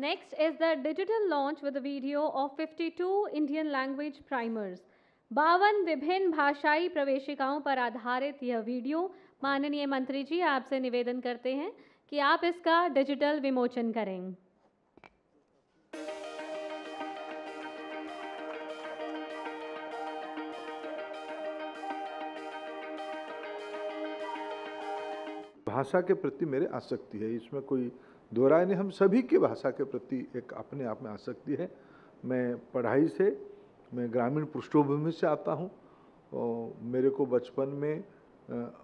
Next is the digital launch with a video of 52 Indian language primers. बावन विभिन्न भाषाई प्रवेशिकाओं पर आधारित यह वीडियो माननीय मंत्री जी आपसे निवेदन करते हैं कि आप इसका डिजिटल विमोचन करें भाषा के प्रति मेरे आसक्ति है इसमें कोई दोहराए ने हम सभी की भाषा के प्रति एक अपने आप में आसक्ति है मैं पढ़ाई से मैं ग्रामीण पृष्ठभूमि से आता हूँ मेरे को बचपन में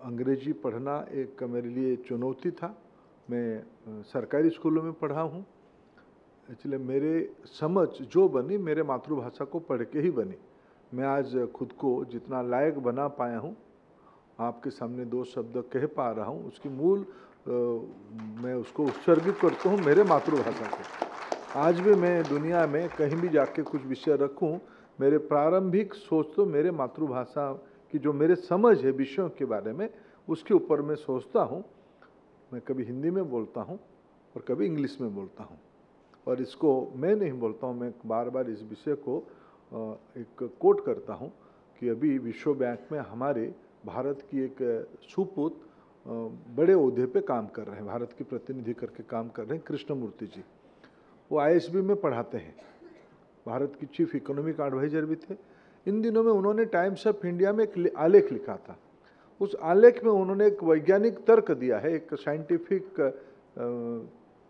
अंग्रेजी पढ़ना एक मेरे लिए चुनौती था मैं सरकारी स्कूलों में पढ़ा हूँ इसलिए मेरे समझ जो बनी मेरे मातृभाषा को पढ़ के ही बनी मैं आज खुद को जितना लायक बना पाया हूँ आपके सामने दो शब्द कह पा रहा हूँ उसकी मूल आ, मैं उसको उत्सर्गित करता हूँ मेरे मातृभाषा को आज भी मैं दुनिया में कहीं भी जाके कुछ विषय रखूँ मेरे प्रारंभिक सोच तो मेरे मातृभाषा की जो मेरे समझ है विषयों के बारे में उसके ऊपर मैं सोचता हूँ मैं कभी हिंदी में बोलता हूँ और कभी इंग्लिश में बोलता हूँ और इसको मैं नहीं बोलता हूँ मैं बार बार इस विषय को एक कोट करता हूँ कि अभी विश्व बैंक में हमारे भारत की एक सुपुत बड़े उहदे पे काम कर रहे हैं भारत की प्रतिनिधि करके काम कर रहे हैं कृष्णमूर्ति जी वो आईएसबी में पढ़ाते हैं भारत की चीफ इकोनॉमिक एडवाइजर भी थे इन दिनों में उन्होंने टाइम्स ऑफ इंडिया में एक आलेख लिखा था उस आलेख में उन्होंने एक वैज्ञानिक तर्क दिया है एक साइंटिफिक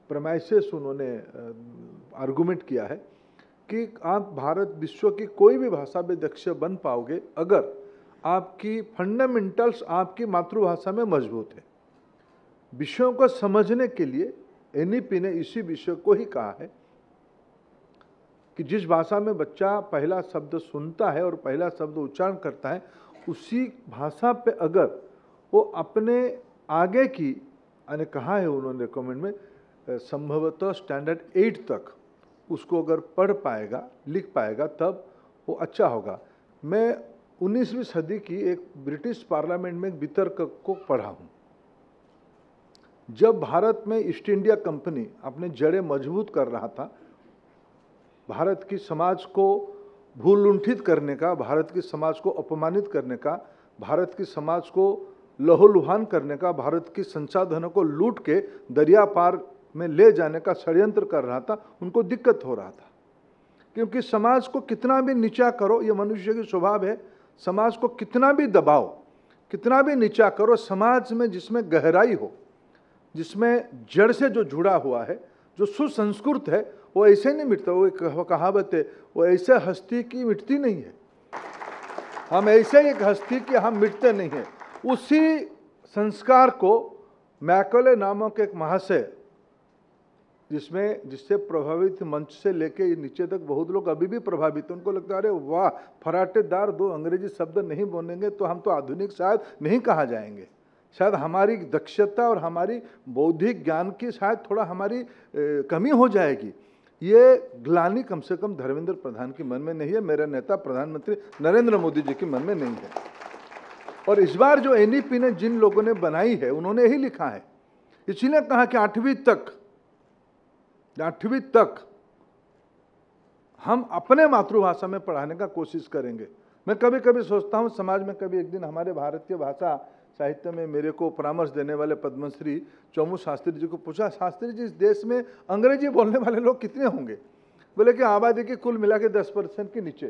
प्रमाइसिस उन्होंने आर्गूमेंट किया है कि आप भारत विश्व की कोई भी भाषा में दक्ष बन पाओगे अगर आपकी फंडामेंटल्स आपकी मातृभाषा में मजबूत है विषयों को समझने के लिए एन e ने इसी विषय को ही कहा है कि जिस भाषा में बच्चा पहला शब्द सुनता है और पहला शब्द उच्चारण करता है उसी भाषा पे अगर वो अपने आगे की यानी कहा है उन्होंने कमेंट में संभवतः स्टैंडर्ड एट तक उसको अगर पढ़ पाएगा लिख पाएगा तब वो अच्छा होगा मैं 19वीं सदी की एक ब्रिटिश पार्लियामेंट में एक वितर्क को पढ़ा हूँ जब भारत में ईस्ट इंडिया कंपनी अपने जड़ें मजबूत कर रहा था भारत की समाज को भूलुंठित करने का भारत की समाज को अपमानित करने का भारत की समाज को लहूलुहान करने का भारत की संसाधनों को लूट के दरिया पार में ले जाने का षड्यंत्र कर रहा था उनको दिक्कत हो रहा था क्योंकि समाज को कितना भी नीचा करो ये मनुष्य की स्वभाव है समाज को कितना भी दबाओ कितना भी नीचा करो समाज में जिसमें गहराई हो जिसमें जड़ से जो जुड़ा हुआ है जो सुसंस्कृत है वो ऐसे नहीं मिटता वो कहावत है वो ऐसे हस्ती की मिटती नहीं है हम ऐसे एक हस्ती की हम मिटते नहीं हैं उसी संस्कार को मैकोले नामक एक महाशय जिसमें जिससे प्रभावित मंच से लेके नीचे तक बहुत लोग अभी भी प्रभावित उनको लगता है अरे वाह फराटेदार दो अंग्रेजी शब्द नहीं बोलेंगे तो हम तो आधुनिक शायद नहीं कहा जाएंगे शायद हमारी दक्षता और हमारी बौद्धिक ज्ञान की शायद थोड़ा हमारी कमी हो जाएगी ये ग्लानी कम से कम धर्मेंद्र प्रधान के मन में नहीं है मेरा नेता प्रधानमंत्री नरेंद्र मोदी जी के मन में नहीं है और इस बार जो एन ने जिन लोगों ने बनाई है उन्होंने ही लिखा है इसीलिए कहा कि आठवीं तक आठवीं तक हम अपने मातृभाषा में पढ़ाने का कोशिश करेंगे मैं कभी कभी सोचता हूँ समाज में कभी एक दिन हमारे भारतीय भाषा साहित्य में मेरे को परामर्श देने वाले पद्मश्री चौमू शास्त्री जी को पूछा शास्त्री जी इस देश में अंग्रेजी बोलने वाले लोग कितने होंगे बोले कि आबादी की कुल मिला के दस परसेंट के नीचे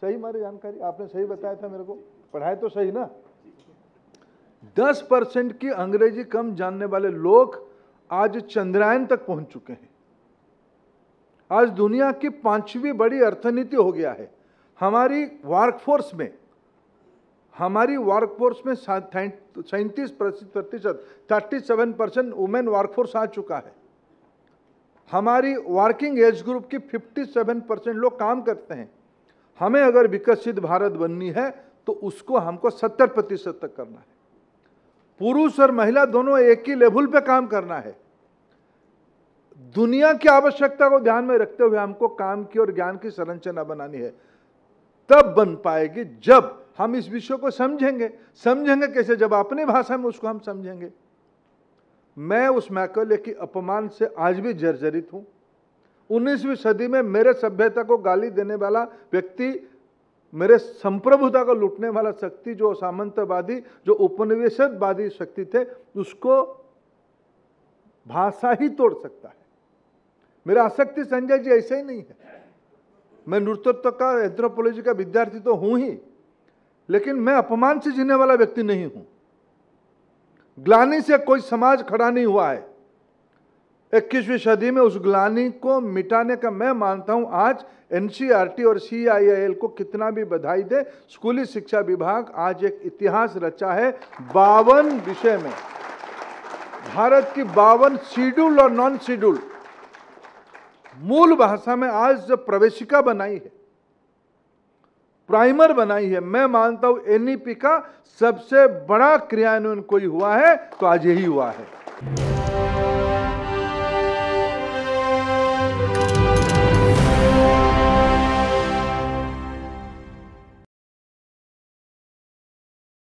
सही मारी जानकारी आपने सही बताया था मेरे को पढ़ाए तो सही ना दस परसेंट की अंग्रेजी कम जानने वाले लोग आज चंद्रायन तक पहुंच चुके हैं आज दुनिया की पांचवी बड़ी अर्थनीति हो गया है हमारी वर्कफोर्स में हमारी वर्कफोर्स में सैंतीस प्रतिशत thirty seven percent women workforce आ चुका है हमारी वर्किंग एज ग्रुप की फिफ्टी सेवन परसेंट लोग काम करते हैं हमें अगर विकसित भारत बननी है तो उसको हमको सत्तर प्रतिशत तक करना है पुरुष और महिला दोनों एक ही लेवल पे काम करना है दुनिया की आवश्यकता को ध्यान में रखते हुए हमको काम की और ज्ञान की संरचना बनानी है तब बन पाएगी जब हम इस विषय को समझेंगे समझेंगे कैसे जब अपनी भाषा में उसको हम समझेंगे मैं उस मैकल्य की अपमान से आज भी जर्जरित हूं उन्नीसवीं सदी में मेरे सभ्यता को गाली देने वाला व्यक्ति मेरे संप्रभुता को लूटने वाला शक्ति जो सामंतवादी जो उपनिवेशवादी शक्ति थे उसको भाषा ही तोड़ सकता है मेरा आसक्ति संजय जी ऐसा ही नहीं है मैं नृतत्व का एंथ्रोपोलॉजी का विद्यार्थी तो हूं ही लेकिन मैं अपमान से जीने वाला व्यक्ति नहीं हूं ग्लानी से कोई समाज खड़ा नहीं हुआ है इक्कीसवीं सदी में उस ग्लानी को मिटाने का मैं मानता हूं आज एनसीईआरटी e और सीआईआईएल को कितना भी बधाई दे स्कूली शिक्षा विभाग आज एक इतिहास रचा है बावन विषय में भारत की बावन शेड्यूल और नॉन शेड्यूल्ड मूल भाषा में आज जब प्रवेशिका बनाई है प्राइमर बनाई है मैं मानता हूं एनईपी का सबसे बड़ा क्रियान्वयन कोई हुआ है तो आज यही हुआ है